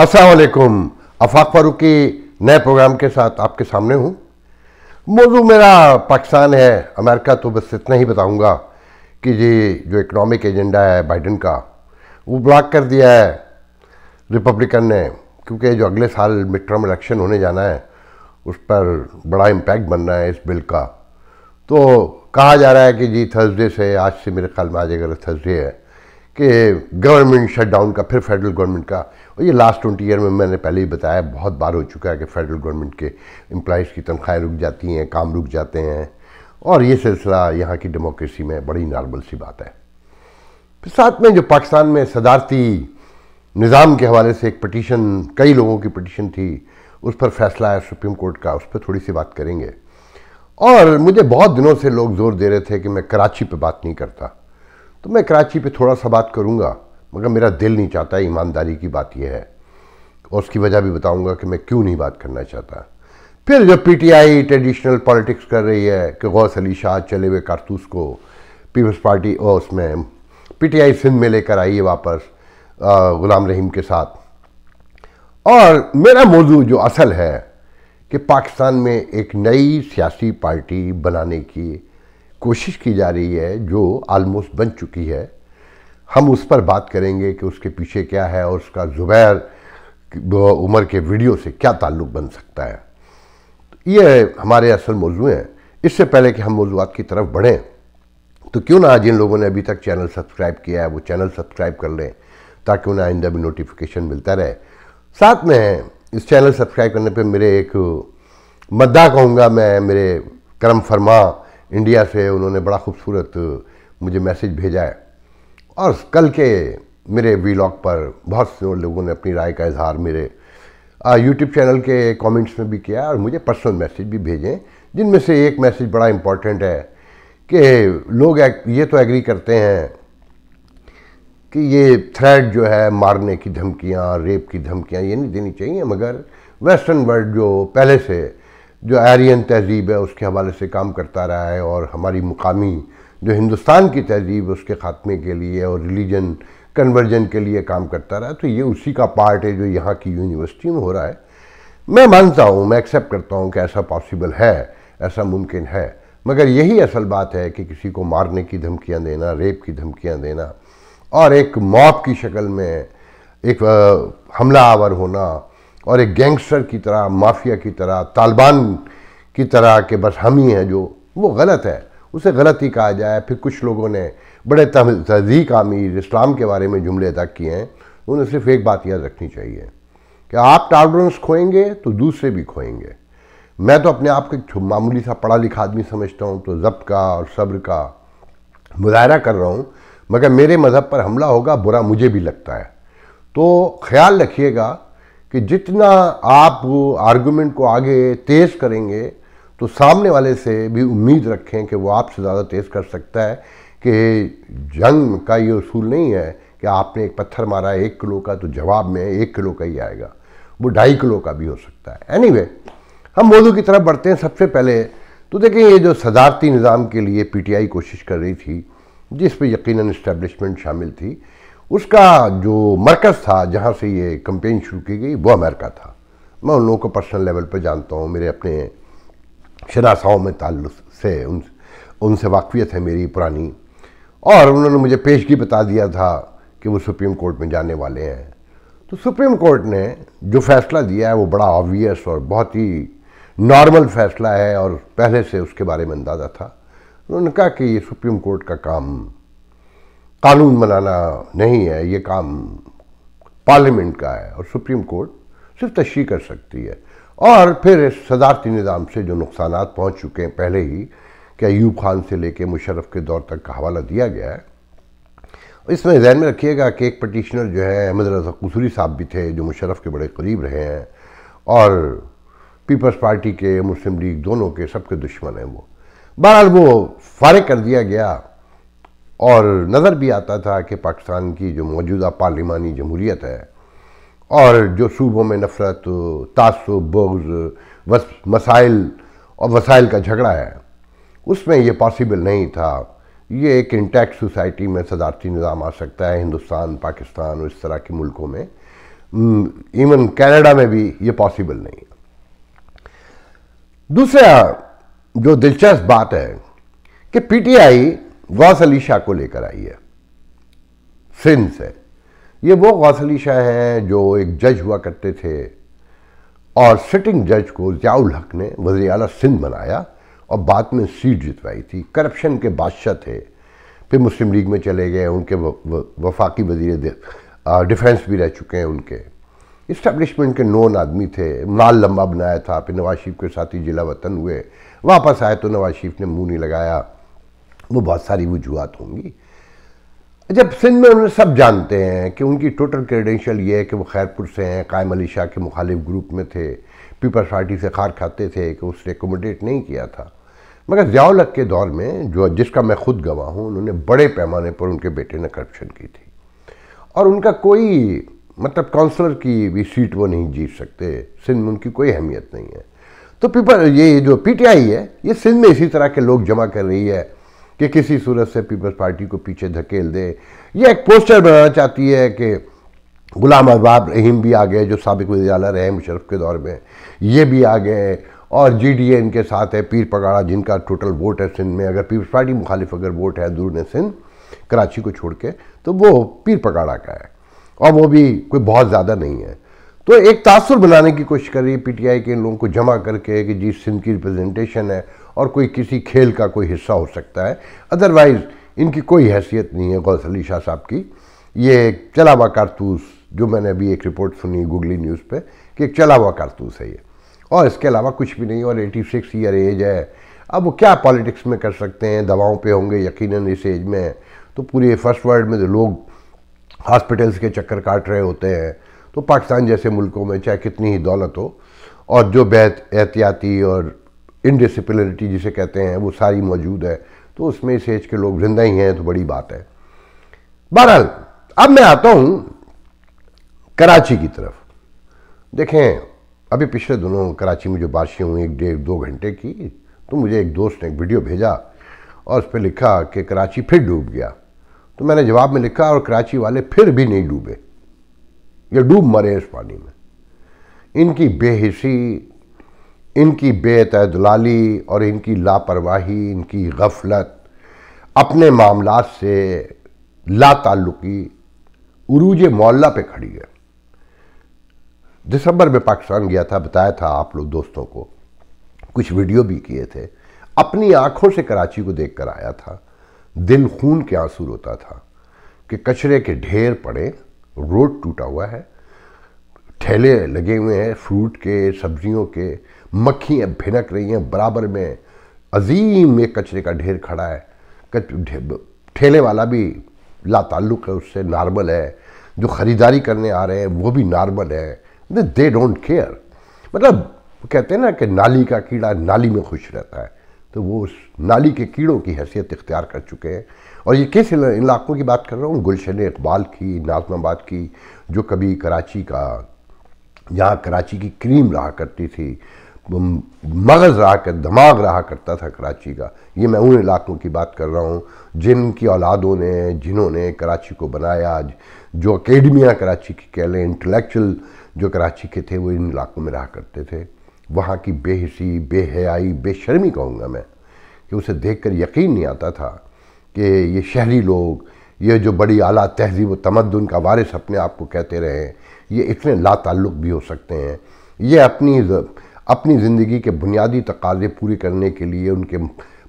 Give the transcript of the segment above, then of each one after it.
असलकुम अफाक फारूकी नए प्रोग्राम के साथ आपके सामने हूँ मौजू मेरा पाकिस्तान है अमेरिका तो बस इतना ही बताऊँगा कि जी जो इकनॉमिक एजेंडा है बाइडन का वो ब्लॉक कर दिया है रिपब्लिकन ने क्योंकि जो अगले साल मिड टर्म इलेक्शन होने जाना है उस पर बड़ा इम्पैक्ट बन रहा है इस बिल का तो कहा जा रहा है कि जी थर्सडे से आज से मेरे ख्याल में आ जाएगा थर्सडे है कि गवर्नमेंट शटडाउन का फिर फेडरल गवर्नमेंट का और ये लास्ट ट्वेंटी ईयर में मैंने पहले ही बताया बहुत बार हो चुका है कि फेडरल गवर्नमेंट के एम्प्लॉज़ की तनख्वाहें रुक जाती हैं काम रुक जाते हैं और ये सिलसिला यहाँ की डेमोक्रेसी में बड़ी नॉर्मल सी बात है फिर साथ में जो पाकिस्तान में सदारती निज़ाम के हवाले से एक पटिशन कई लोगों की पटिशन थी उस पर फैसला है सुप्रीम कोर्ट का उस पर थोड़ी सी बात करेंगे और मुझे बहुत दिनों से लोग ज़ोर दे रहे थे कि मैं कराची पे बात नहीं करता तो मैं कराची पे थोड़ा सा बात करूँगा मगर मेरा दिल नहीं चाहता ईमानदारी की बात यह है और उसकी वजह भी बताऊंगा कि मैं क्यों नहीं बात करना चाहता फिर जब पीटीआई ट्रेडिशनल पॉलिटिक्स कर रही है कि गौस अली शाह चले हुए कारतूस को पीपल्स पार्टी और उसमें पीटीआई सिंध में लेकर आई है वापस गुलाम रहीम के साथ और मेरा मौजू जो असल है कि पाकिस्तान में एक नई सियासी पार्टी बनाने की कोशिश की जा रही है जो आलमोस्ट बन चुकी है हम उस पर बात करेंगे कि उसके पीछे क्या है और उसका ज़ुबैर उमर के वीडियो से क्या ताल्लुक़ बन सकता है ये हमारे असल मौजू हैं इससे पहले कि हम मौजूद की तरफ बढ़ें तो क्यों ना जिन लोगों ने अभी तक चैनल सब्सक्राइब किया है वो चैनल सब्सक्राइब कर लें ताकि उन्हें आइंदा भी नोटिफिकेशन मिलता रहे साथ में इस चैनल सब्सक्राइब करने पर मेरे एक मद्दा कहूँगा मैं मेरे करम फरमा इंडिया से उन्होंने बड़ा खूबसूरत मुझे मैसेज भेजा है और कल के मेरे वीलॉग पर बहुत से लोगों ने अपनी राय का इजहार मेरे यूट्यूब चैनल के कमेंट्स में भी किया और मुझे पर्सनल मैसेज भी भेजें जिनमें से एक मैसेज बड़ा इम्पॉर्टेंट है कि लोग ये तो एग्री करते हैं कि ये थ्रेड जो है मारने की धमकियाँ रेप की धमकियाँ ये नहीं देनी चाहिए मगर वेस्टर्न वर्ल्ड जो पहले से जो आर्यन तहजीब है उसके हवाले से काम करता रहा है और हमारी मुकामी जो हिंदुस्तान की तहजीब उसके ख़ात्मे के लिए और रिलीजन कन्वर्जन के लिए काम करता रहा तो ये उसी का पार्ट है जो यहाँ की यूनिवर्सिटी में हो रहा है मैं मानता हूँ मैं एक्सेप्ट करता हूँ कि ऐसा पॉसिबल है ऐसा मुमकिन है मगर यही असल बात है कि किसी को मारने की धमकियाँ देना रेप की धमकियाँ देना और एक मॉब की शक्ल में एक हमला आवर होना और एक गैंगस्टर की तरह माफिया की तरह तालिबान की तरह के बस हम ही हैं जो वो गलत है उसे गलत ही कहा जाए फिर कुछ लोगों ने बड़े तहजीक आमिर इस्लाम के बारे में जुमले अदा किए हैं उन्हें सिर्फ एक बात याद रखनी चाहिए कि आप टॉलरेंस खोएंगे तो दूसरे भी खोएंगे मैं तो अपने आप को मामूली सा पढ़ा लिखा आदमी समझता हूँ तो जब्त का और सब्र का मुजाहरा कर रहा हूँ मगर मेरे मज़हब पर हमला होगा बुरा मुझे भी लगता है तो ख्याल रखिएगा कि जितना आप आर्गुमेंट को आगे तेज़ करेंगे तो सामने वाले से भी उम्मीद रखें कि वो आपसे ज़्यादा तेज़ कर सकता है कि जंग का ये असूल नहीं है कि आपने एक पत्थर मारा एक किलो का तो जवाब में एक किलो का ही आएगा वो ढाई किलो का भी हो सकता है एनी anyway, हम मोदू की तरफ बढ़ते हैं सबसे पहले तो देखें ये जो सदारती निज़ाम के लिए पीटीआई कोशिश कर रही थी जिस पर यकीनन इस्टेब्लिशमेंट शामिल थी उसका जो मरकज़ था जहाँ से ये कंपेन शुरू की गई वो अमेरिका था मैं उन लोगों को पर्सनल लेवल पर जानता हूँ मेरे अपने शरासाओं में ताल्लुक से उन उनसे वाकफियत है मेरी पुरानी और उन्होंने मुझे पेशगी बता दिया था कि वो सुप्रीम कोर्ट में जाने वाले हैं तो सुप्रीम कोर्ट ने जो फैसला दिया है वो बड़ा ऑबियस और बहुत ही नॉर्मल फैसला है और पहले से उसके बारे में अंदाज़ा था उन्होंने कहा कि ये सुप्रीम कोर्ट का काम कानून बनाना नहीं है ये काम पार्लियामेंट का है और सुप्रीम कोर्ट सिर्फ तशरी कर सकती है और फिर इस सदारती निज़ाम से जो नुकसान पहुँच चुके हैं पहले ही कि अयूब खान से लेकर मुशरफ के दौर तक का हवाला दिया गया है इसमें जहन में रखिएगा कि एक पटिशनर जो है अहमद रजा कसूरी साहब भी थे जो मुशरफ के बड़े करीब रहे हैं और पीपल्स पार्टी के मुस्लिम लीग दोनों के सबके दुश्मन हैं वो बहरहाल वो फारग कर दिया गया और नज़र भी आता था कि पाकिस्तान की जो मौजूदा पार्लिमानी जमहूरियत है और जो सूबों में नफ़रत तासुब बोग्ज़ मसाइल और वसाइल का झगड़ा है उसमें ये पॉसिबल नहीं था ये एक इंटैक्ट सोसाइटी में सदारती निज़ाम आ सकता है हिंदुस्तान पाकिस्तान और इस तरह के मुल्कों में इवन कनाडा में भी ये पॉसिबल नहीं है दूसरा जो दिलचस्प बात है कि पीटीआई गौस अली शाह को लेकर आई है सिंध से ये वो गौसली शाह हैं जो एक जज हुआ करते थे और सिटिंग जज को जियाउल हक ने वजी अला सिंध बनाया और बाद में सीट जितवाई थी करप्शन के बादशाह थे फिर मुस्लिम लीग में चले गए उनके व, व, वफाकी वजीर डिफेंस भी रह चुके हैं उनके इस्टबलिशमेंट के नोन आदमी थे माल लंबा बनाया था फिर नवाज शरीफ के साथ ही जिला वतन हुए वापस आए तो नवाज शरीफ ने मुँह नहीं लगाया वो बहुत सारी वजूहत होंगी जब सिंध में उन्हें सब जानते हैं कि उनकी टोटल क्रेडेंशियल ये है कि वो खैरपुर से हैं कायम अली शाह के मुखालिफ ग्रुप में थे पीपल्स पार्टी से खार खाते थे कि उसने एकोमोडेट नहीं किया था मगर जयालक के दौर में जो जिसका मैं खुद गवाह हूँ उन्होंने बड़े पैमाने पर उनके बेटे ने करप्शन की थी और उनका कोई मतलब काउंसलर की भी सीट वो नहीं जीत सकते सिंध में उनकी कोई अहमियत नहीं है तो पीपल ये जो पीटीआई है ये सिंध में इसी तरह के लोग जमा कर रही है कि किसी सूरत से पीपल्स पार्टी को पीछे धकेल दे ये एक पोस्टर बनाना चाहती है कि गुलाम अरबाब रहीम भी आ गए जो सबक वजी रहे मुशरफ के दौर में ये भी आ गए और जी डी ए इनके साथ है पीर पगाड़ा जिनका टोटल वोट है सिंध में अगर पीपल्स पार्टी मुखालिफ अगर वोट है दूर सिंध कराची को छोड़ के तो वो पीर पगाड़ा का है और वो भी कोई बहुत ज़्यादा नहीं है तो एक तासर बनाने की कोशिश कर रही है पी टी आई के इन लोगों को जमा करके कि जी सिंध की रिप्रेजेंटेशन है और कोई किसी खेल का कोई हिस्सा हो सकता है अदरवाइज़ इनकी कोई हैसियत नहीं है गौस अली शाह साहब की ये एक हुआ कारतूस जो मैंने अभी एक रिपोर्ट सुनी गूगली न्यूज़ पे कि एक चला हुआ कारतूस है ये और इसके अलावा कुछ भी नहीं और 86 सिक्स ईयर एज है अब वो क्या पॉलिटिक्स में कर सकते हैं दवाओं पे होंगे यकीनन इस एज में तो पूरे फर्स्ट वर्ल्ड में जो लोग हॉस्पिटल्स के चक्कर काट रहे होते हैं तो पाकिस्तान जैसे मुल्कों में चाहे कितनी ही दौलत हो और जो बेहत एहतियाती और इनडिसिप्लिनिटी जिसे कहते हैं वो सारी मौजूद है तो उसमें इस एज के लोग जिंदा ही हैं तो बड़ी बात है बहरहाल अब मैं आता हूँ कराची की तरफ देखें अभी पिछले दिनों कराची में जो बारिशें हुई एक डेढ़ दो घंटे की तो मुझे एक दोस्त ने एक वीडियो भेजा और उस पर लिखा कि कराची फिर डूब गया तो मैंने जवाब में लिखा और कराची वाले फिर भी नहीं डूबे ये डूब मरे इस पानी में इनकी बेहिसी इनकी बेतदलाली और इनकी लापरवाही इनकी गफलत अपने मामला से लाताल्लुकी उरूज मोल्ला पे खड़ी है दिसंबर में पाकिस्तान गया था बताया था आप लोग दोस्तों को कुछ वीडियो भी किए थे अपनी आंखों से कराची को देख कर आया था दिल खून के आंसू रोता था कि कचरे के ढेर पड़े रोड टूटा हुआ है ठेले लगे हुए हैं फ्रूट के सब्जियों के मक्खियाँ भिनक रही हैं बराबर में अजीम एक कचरे का ढेर खड़ा है ठेले वाला भी लाताल्लुक है उससे नॉर्मल है जो ख़रीदारी करने आ रहे हैं वो भी नॉर्मल है दे डोंट केयर मतलब कहते हैं ना कि नाली का कीड़ा नाली में खुश रहता है तो वो उस नाली के कीड़ों की हैसियत इख्तियार कर चुके हैं और ये किस इलाकों की बात कर रहा हूँ गुलशन इकबाल की नाजमाबाद की जो कभी कराची का जहाँ कराची की क्रीम रहा करती थी मगज़ रहा कर दिमाग रहा करता था कराची का ये मैं उन इलाकों की बात कर रहा हूँ जिनकी औलादों ने जिन्होंने कराची को बनाया आज जो अकेडमियाँ कराची की कह लें इंटलेक्चुअल जो कराची के थे वो इन इलाकों में रहा करते थे वहाँ की बेहसी बेहयाई बेशर्मी कहूँगा मैं कि उसे देख कर यकीन नहीं आता था कि ये शहरी लोग ये जो बड़ी आला तहजीब व तमदन का वारिस अपने आप को कहते रहे ये इतने लाताल्लुक भी हो सकते हैं ये अपनी अपनी ज़िंदगी के बुनियादी तकाजे पूरे करने के लिए उनके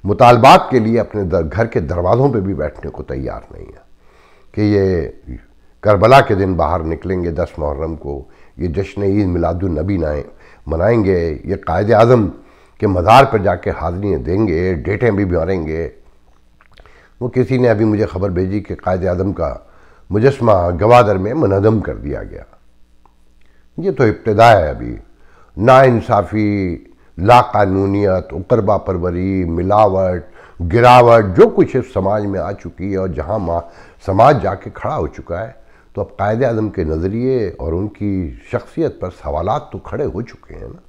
मुतालबात के लिए अपने दर, घर के दरवाज़ों पे भी बैठने को तैयार नहीं है कि ये करबला के दिन बाहर निकलेंगे दस मुहर्रम को ये जश्न ईद मिलादुलनबी नाए मनाएंगे ये कायद अज़म के मज़ार पर जाके हाजिरियाँ देंगे डेटें भी मारेंगे वो किसी ने अभी मुझे खबर भेजी कि कायद अज़म का मुजस्मा गवादर में मनदम कर दिया गया ये तो इब्तदा है अभी नाानसाफ़ी लाकानूनीत उकरबा परवरी मिलावट गिरावट जो कुछ इस समाज में आ चुकी है और जहाँ माँ समाज जाके खड़ा हो चुका है तो अब कायद अजम के नज़रिए और उनकी शख्सियत पर सवाल तो खड़े हो चुके हैं ना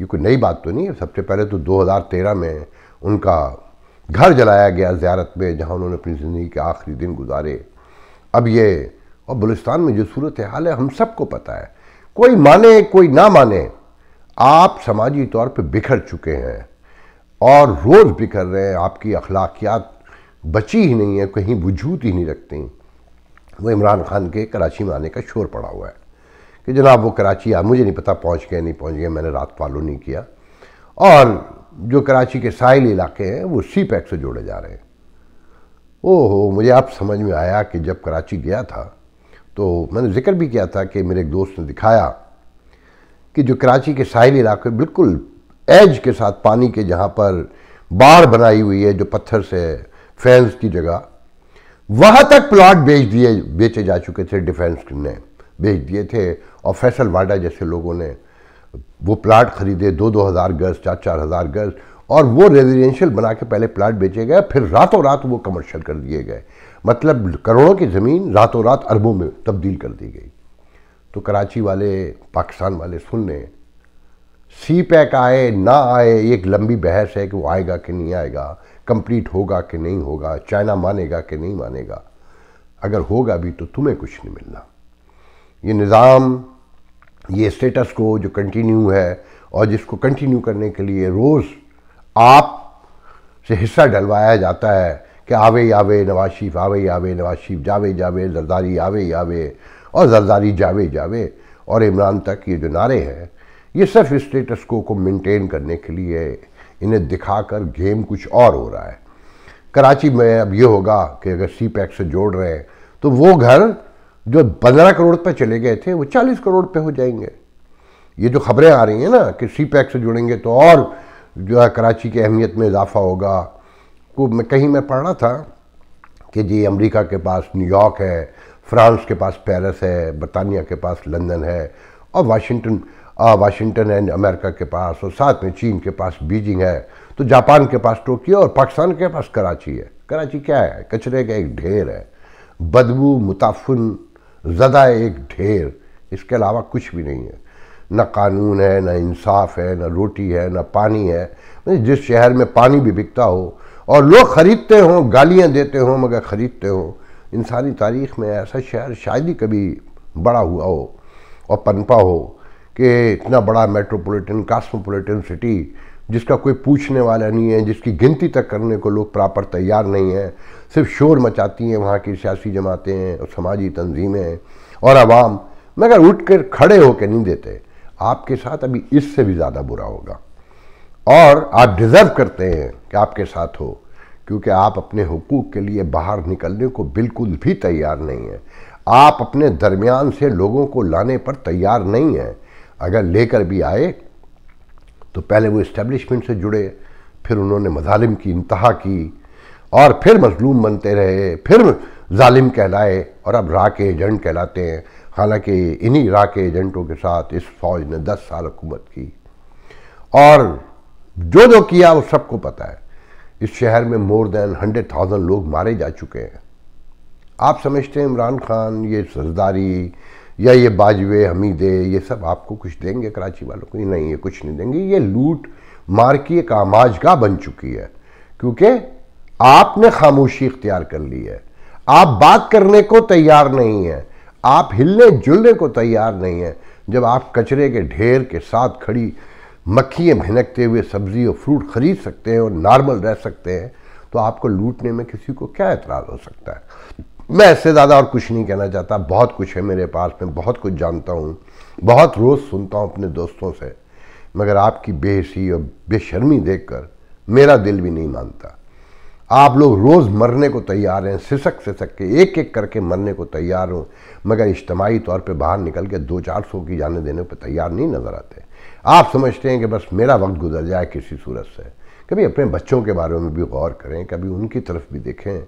ये कोई नई बात तो नहीं है सबसे पहले तो 2013 में उनका घर जलाया गया ज्यारत में जहाँ उन्होंने अपनी ज़िंदगी के आखिरी दिन गुजारे अब ये और बलुस्तान में जो सूरत हाल है हम सबको पता है कोई माने कोई ना माने आप समाजी तौर पे बिखर चुके हैं और रोज़ बिखर रहे हैं आपकी अखलाकियात बची ही नहीं है कहीं वजूद ही नहीं रखती वो इमरान खान के कराची में आने का शोर पड़ा हुआ है कि जनाब वो कराची आ मुझे नहीं पता पहुंच गए नहीं पहुंच गए मैंने रात फॉलो नहीं किया और जो कराची के साहिल इलाके हैं वो सी पैक e से जोड़े जा रहे हैं ओहो मुझे आप समझ में आया कि जब कराची गया था तो मैंने जिक्र भी किया था कि मेरे एक दोस्त ने दिखाया कि जो कराची के साहिल इलाके बिल्कुल एज के साथ पानी के जहाँ पर बाढ़ बनाई हुई है जो पत्थर से फैंस की जगह वहाँ तक प्लाट बेच दिए बेचे जा चुके थे डिफेंस ने बेच दिए थे और फैसल वाडा जैसे लोगों ने वो प्लाट खरीदे दो दो हज़ार गज चार चार हज़ार गज और वो रेजिडेंशियल बना के पहले प्लाट बेचे गए फिर रातों रात वो कमर्शियल कर दिए गए मतलब करोड़ों की ज़मीन रातों रात अरबों में तब्दील कर दी गई तो कराची वाले पाकिस्तान वाले सुन लें सी पैक आए ना आए एक लंबी बहस है कि वो आएगा कि नहीं आएगा कंप्लीट होगा कि नहीं होगा चाइना मानेगा कि नहीं मानेगा अगर होगा भी तो तुम्हें कुछ नहीं मिलना ये निज़ाम ये स्टेटस को जो कंटिन्यू है और जिसको कंटिन्यू करने के लिए रोज़ आप से हिस्सा डलवाया जाता है कि आवे आवे नवाज शरीफ आवे आवे नवाज शरीफ जावे जावे जरदारी आवे आवे और जरदारी जावे जावे और इमरान तक ये जो नारे हैं ये सिर्फ स्टेटस को को मेंटेन करने के लिए इन्हें दिखाकर गेम कुछ और हो रहा है कराची में अब ये होगा कि अगर सी पैक e से जोड़ रहे हैं तो वो घर जो पंद्रह करोड़ पे चले गए थे वो चालीस करोड़ पे हो जाएंगे ये जो खबरें आ रही हैं ना कि सी पैक e से जुड़ेंगे तो और जो है कराची की अहमियत में इजाफा होगा को मैं कहीं मैं पढ़ रहा था कि जी अमेरिका के पास न्यूयॉर्क है फ्रांस के पास पेरिस है बरतानिया के पास लंदन है और वाशिंगटन वाशिंगटन एंड अमेरिका के पास और साथ में चीन के पास बीजिंग है तो जापान के पास टोक्यो और पाकिस्तान के पास कराची है कराची क्या है कचरे का एक ढेर है बदबू मुताफन ज़दा एक ढेर इसके अलावा कुछ भी नहीं है ना कानून है ना इंसाफ है ना रोटी है ना पानी है जिस शहर में पानी भी बिकता हो और लोग ख़रीदते हों गालियाँ देते हों मगर ख़रीदते हों इंसानी तारीख में ऐसा शहर शायद ही कभी बड़ा हुआ हो और पनपा हो कि इतना बड़ा मेट्रोपॉलिटन कास्मोपोलिटन सिटी जिसका कोई पूछने वाला नहीं है जिसकी गिनती तक करने को लोग प्रॉपर तैयार नहीं हैं सिर्फ शोर मचाती हैं वहाँ की सियासी जमातें हैं और समाजी तंजीमें और आवाम मगर उठ कर खड़े होकर नहीं देते आपके साथ अभी इससे भी ज़्यादा बुरा होगा और आप डिज़र्व करते हैं कि आपके साथ हो क्योंकि आप अपने हकूक़ के लिए बाहर निकलने को बिल्कुल भी तैयार नहीं हैं आप अपने दरमियान से लोगों को लाने पर तैयार नहीं हैं अगर लेकर भी आए तो पहले वो इस्टेब्लिशमेंट से जुड़े फिर उन्होंने मजालिम की इंतहा की और फिर मजलूम बनते रहे फिर जालिम कहलाए और अब रा के एजेंट कहलाते हैं हालांकि इन्हीं रा के एजेंटों के साथ इस फौज ने 10 साल हुकूमत की और जो जो किया वो सबको पता है इस शहर में मोर देन हंड्रेड थाउजेंड लोग मारे जा चुके हैं आप समझते हैं इमरान खान ये सजदारी या ये बाजवे हमीदे ये सब आपको कुछ देंगे कराची वालों को नहीं ये कुछ नहीं देंगे ये लूट मार की एक आमाज का बन चुकी है क्योंकि आपने खामोशी इख्तियार कर ली है आप बात करने को तैयार नहीं है आप हिलने जुलने को तैयार नहीं है जब आप कचरे के ढेर के साथ खड़ी मक्खियाँ भिनकते हुए सब्ज़ी और फ्रूट ख़रीद सकते हैं और नॉर्मल रह सकते हैं तो आपको लूटने में किसी को क्या एतराज़ हो सकता है मैं ऐसे ज़्यादा और कुछ नहीं कहना चाहता बहुत कुछ है मेरे पास मैं बहुत कुछ जानता हूँ बहुत रोज़ सुनता हूँ अपने दोस्तों से मगर आपकी बेहसी और बेशर्मी कर मेरा दिल भी नहीं मानता आप लोग रोज़ मरने को तैयार हैं सिसक सिसक के एक एक करके मरने को तैयार हों मगर इज्तमाही तौर पे बाहर निकल के दो चार सौ की जाने देने पर तैयार नहीं नज़र आते आप समझते हैं कि बस मेरा वक्त गुजर जाए किसी सूरत से कभी अपने बच्चों के बारे में भी गौर करें कभी उनकी तरफ भी देखें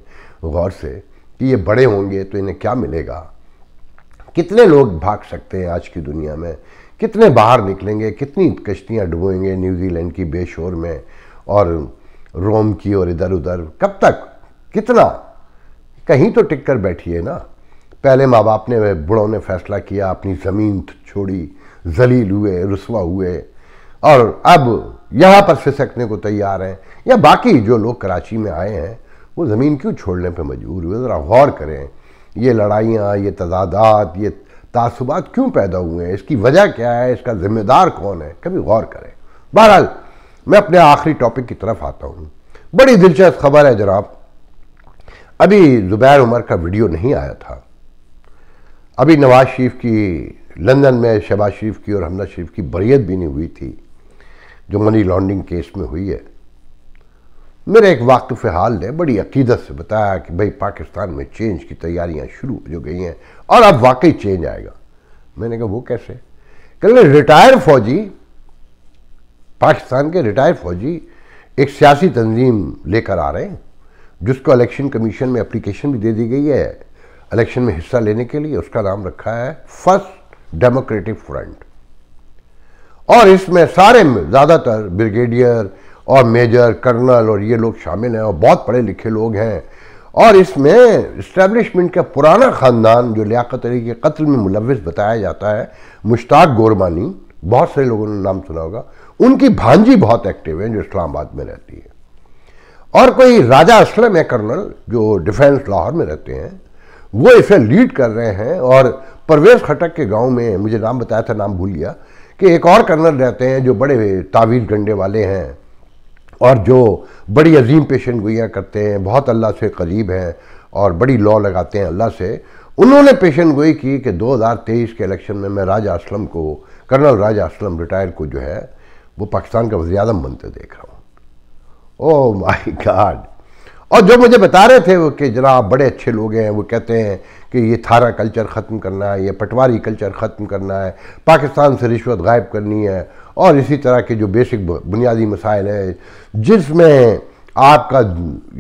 गौर से कि ये बड़े होंगे तो इन्हें क्या मिलेगा कितने लोग भाग सकते हैं आज की दुनिया में कितने बाहर निकलेंगे कितनी कश्तियाँ डुबोएंगे न्यूजीलैंड की बेशोर में और रोम की और इधर उधर कब तक कितना कहीं तो टिक कर बैठिए ना पहले माँ बाप ने बुढ़ों ने फैसला किया अपनी ज़मीन छोड़ी जलील हुए रसवा हुए और अब यहाँ पर फिसकने को तैयार हैं या बाकी जो लोग कराची में आए हैं वो ज़मीन क्यों छोड़ने पर मजबूर हुए ज़रा गौर करें ये लड़ाइयाँ ये तजादात ये तासुबात क्यों पैदा हुए हैं इसकी वजह क्या है इसका ज़िम्मेदार कौन है कभी गौर करें बहरहाल मैं अपने आखिरी टॉपिक की तरफ आता हूँ बड़ी दिलचस्प खबर है जनाब अभी ज़ुबैर उमर का वीडियो नहीं आया था अभी नवाज शरीफ की लंदन में शहबाज शरीफ की और हमला शरीफ की बरीयत भी नहीं हुई थी जो मनी लॉन्ड्रिंग केस में हुई है मेरे एक वाकफ़ हाल ने बड़ी अकीदत से बताया कि भाई पाकिस्तान में चेंज की तैयारियां शुरू हो गई हैं और अब वाकई चेंज आएगा मैंने कहा वो कैसे कल रिटायर फौजी पाकिस्तान के रिटायर फौजी एक सियासी तंजीम लेकर आ रहे हैं जिसको इलेक्शन कमीशन में अप्लीकेशन भी दे दी गई है इलेक्शन में हिस्सा लेने के लिए उसका नाम रखा है फर्स्ट डेमोक्रेटिक फ्रंट और इसमें सारे ज़्यादातर ब्रिगेडियर और मेजर कर्नल और ये लोग शामिल हैं और बहुत पढ़े लिखे लोग हैं और इसमें इस्टेब्लिशमेंट का पुराना ख़ानदान जो लियाकत अली के कत्ल में मुलविस बताया जाता है मुश्ताक गोरमानी बहुत सारे लोगों ने नाम सुना होगा उनकी भांजी बहुत एक्टिव है जो इस्लामाबाद में रहती है और कोई राजा असलम है कर्नल जो डिफेंस लाहौर में रहते हैं वो इसे लीड कर रहे हैं और परवेज खटक के गांव में मुझे नाम बताया था नाम भूल गया कि एक और कर्नल रहते हैं जो बड़े तावीज़ गंडे वाले हैं और जो बड़ी अजीम पेशन गोयाँ करते हैं बहुत अल्लाह से करीब हैं और बड़ी लॉ लगाते हैं अल्लाह से उन्होंने पेशन गोई की कि 2023 के इलेक्शन में मैं राजा असलम को कर्नल राजा असलम रिटायर को जो है वो पाकिस्तान का वजी बनते देख रहा हूँ ओ माई गाड और जो मुझे बता रहे थे वो कि जनाब बड़े अच्छे लोग हैं वो कहते हैं कि ये थारा कल्चर ख़त्म करना है ये पटवारी कल्चर ख़त्म करना है पाकिस्तान से रिश्वत गायब करनी है और इसी तरह के जो बेसिक बुनियादी मसाइल हैं जिसमें आपका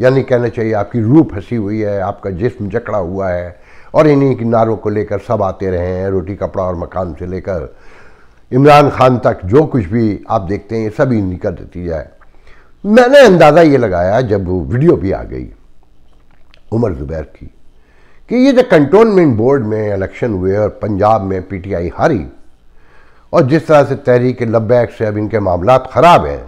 यानी कहना चाहिए आपकी रूह फंसी हुई है आपका जिस्म जकड़ा हुआ है और इन्हीं किनारों नारों को लेकर सब आते रहे हैं रोटी कपड़ा और मकान से लेकर इमरान खान तक जो कुछ भी आप देखते हैं ये सब इन्हीं का नतीजा है मैंने अंदाज़ा ये लगाया जब वो वीडियो भी आ गई उमर ज़ुबैर की कि ये जो कंटोनमेंट बोर्ड में इलेक्शन हुए और पंजाब में पीटीआई हारी और जिस तरह से तहरीक लब्बैक से अब इनके मामला ख़राब हैं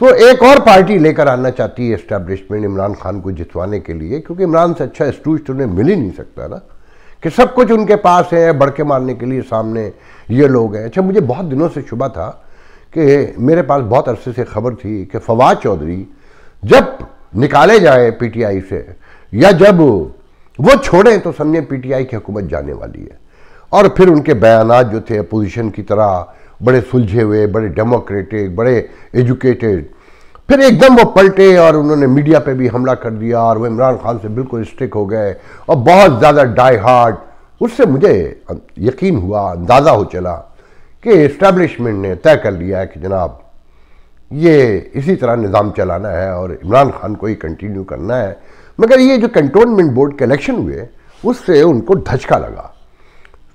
तो एक और पार्टी लेकर आना चाहती है इस्टेब्लिशमेंट इमरान खान को जितवाने के लिए क्योंकि इमरान से अच्छा स्टूज तो उन्हें मिल ही नहीं सकता ना कि सब कुछ उनके पास है बढ़ के मारने के लिए सामने ये लोग हैं अच्छा मुझे बहुत दिनों से शुभ था कि मेरे पास बहुत अरसे से खबर थी कि फवाद चौधरी जब निकाले जाए पीटीआई से या जब वो छोड़ें तो समझे पीटीआई की हुकूमत जाने वाली है और फिर उनके बयान जो थे अपोजिशन की तरह बड़े सुलझे हुए बड़े डेमोक्रेटिक बड़े एजुकेटेड फिर एकदम वो पलटे और उन्होंने मीडिया पे भी हमला कर दिया और वो इमरान खान से बिल्कुल स्ट्रिक हो गए और बहुत ज़्यादा डाई हार्ट उससे मुझे यकीन हुआ अंदाज़ा हो चला कि इस्टेब्लिशमेंट ने तय कर लिया है कि जनाब ये इसी तरह निज़ाम चलाना है और इमरान खान को ही कंटिन्यू करना है मगर ये जो कंटोनमेंट बोर्ड के इलेक्शन हुए उससे उनको धचका लगा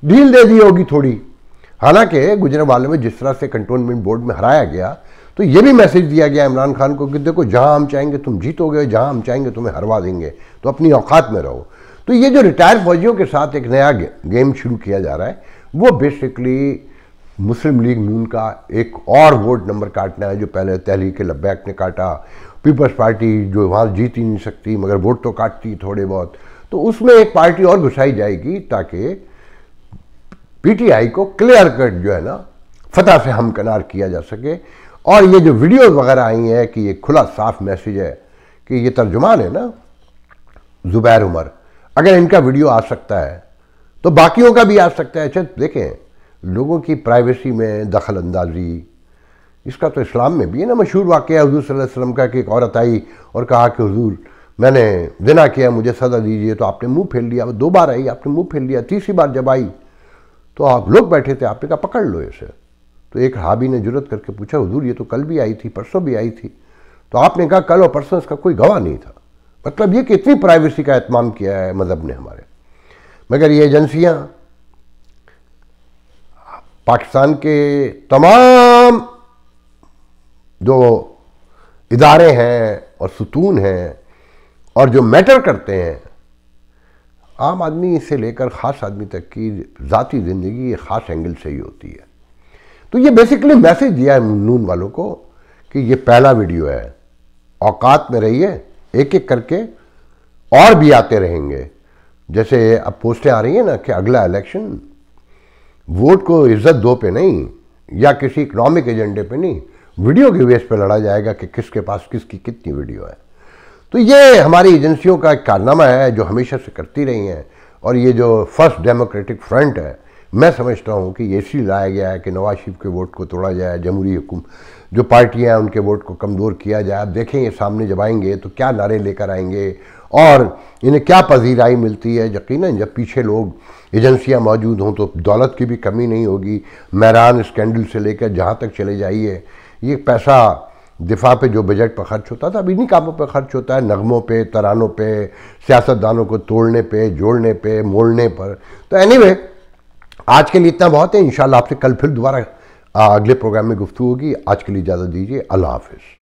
ढील दे दी होगी थोड़ी हालांकि गुजरे वाले में जिस तरह से कंटोनमेंट बोर्ड में हराया गया तो ये भी मैसेज दिया गया इमरान खान को कि देखो जहाँ हम चाहेंगे तुम जीतोगे जहाँ हम चाहेंगे तुम्हें हरवा देंगे तो अपनी औकात में रहो तो ये जो रिटायर्ड फौजियों के साथ एक नया गे, गेम शुरू किया जा रहा है वो बेसिकली मुस्लिम लीग नून का एक और वोट नंबर काटना है जो पहले तहरीक लब्बैक ने काटा पीपल्स पार्टी जो वहाँ जीत ही नहीं सकती मगर वोट तो काटती थोड़े बहुत तो उसमें एक पार्टी और घुसाई जाएगी ताकि पीटीआई को क्लियर कट जो है ना फतह से हमकनार किया जा सके और ये जो वीडियो वगैरह आई हैं कि ये खुला साफ मैसेज है कि ये तर्जुमान है ना ज़ुबैर उमर अगर इनका वीडियो आ सकता है तो बाकियों का भी आ सकता है अच्छा देखें लोगों की प्राइवेसी में दखल अंदाजी इसका तो इस्लाम में भी है ना मशहूर वाक़ है हजूर वसल्लम का कि एक औरत आई और कहा कि हजूर मैंने जना किया मुझे सज़ा दीजिए तो आपने मुंह फेर लिया दो बार आई आपने मुंह फेर लिया तीसरी बार जब आई तो आप लोग बैठे थे आपने कहा पकड़ लो इसे तो एक हाबी ने जरूरत करके पूछा हजूर ये तो कल भी आई थी परसों भी आई थी तो आपने कहा कल और परसों इसका कोई गवाह नहीं था मतलब ये कि इतनी प्राइवेसी का अहतमाम किया है मज़हब ने हमारे मगर ये एजेंसियाँ पाकिस्तान के तमाम जो इदारे हैं और सुतून हैं और जो मैटर करते हैं आम आदमी से लेकर ख़ास आदमी तक की ज़ाती ज़िंदगी ये ख़ास एंगल से ही होती है तो ये बेसिकली मैसेज दिया है नून वालों को कि ये पहला वीडियो है औकात में रहिए एक एक करके और भी आते रहेंगे जैसे अब पोस्टें आ रही हैं ना कि अगला इलेक्शन वोट को इज्जत दो पे नहीं या किसी इकोनॉमिक एजेंडे पे नहीं वीडियो के बेस पे लड़ा जाएगा कि किसके पास किसकी कितनी वीडियो है तो ये हमारी एजेंसियों का एक कारनामा है जो हमेशा से करती रही हैं और ये जो फर्स्ट डेमोक्रेटिक फ्रंट है मैं समझता हूँ कि ये इसलिए लाया गया है कि नवाज शरीफ के वोट को तोड़ा जाए जमहूरी हुकूम जो पार्टियाँ हैं उनके वोट को कमज़ोर किया जाए आप देखें ये सामने जब आएंगे तो क्या नारे लेकर आएंगे और इन्हें क्या पजीराई मिलती है यकीन जब पीछे लोग एजेंसियाँ मौजूद हों तो दौलत की भी कमी नहीं होगी मैरान स्कैंडल से लेकर जहाँ तक चले जाइए ये पैसा दिफा पे जो बजट पर खर्च होता था अब इन्हीं कामों पर खर्च होता है नगमों पे तरानों पे सियासतदानों को तोड़ने पे जोड़ने पे मोड़ने पर तो एनीवे anyway, आज के लिए इतना बहुत है इन आपसे कल फिर दोबारा अगले प्रोग्राम में गुफ्तु होगी आज के लिए इजाज़त दीजिए अल्लाह हाफिज़